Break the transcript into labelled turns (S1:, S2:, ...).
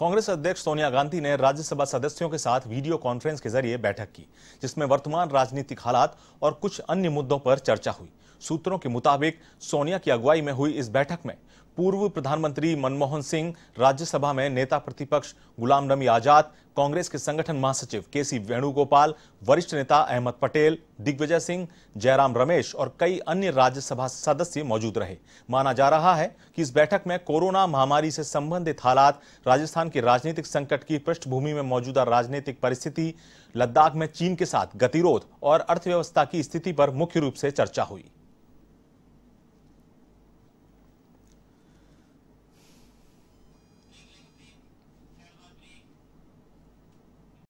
S1: कांग्रेस अध्यक्ष सोनिया गांधी ने राज्यसभा सदस्यों के साथ वीडियो कॉन्फ्रेंस के जरिए बैठक की जिसमें वर्तमान राजनीतिक हालात और कुछ अन्य मुद्दों पर चर्चा हुई सूत्रों के मुताबिक सोनिया की अगुवाई में हुई इस बैठक में पूर्व प्रधानमंत्री मनमोहन सिंह राज्यसभा में नेता प्रतिपक्ष गुलाम नबी आजाद कांग्रेस के संगठन महासचिव के सी वेणुगोपाल वरिष्ठ नेता अहमद पटेल दिग्विजय सिंह जयराम रमेश और कई अन्य राज्यसभा सदस्य मौजूद रहे माना जा रहा है कि इस बैठक में कोरोना महामारी से संबंधित हालात राजस्थान के राजनीतिक संकट की पृष्ठभूमि में मौजूदा राजनीतिक परिस्थिति लद्दाख में चीन के साथ गतिरोध और अर्थव्यवस्था की स्थिति पर मुख्य रूप से चर्चा हुई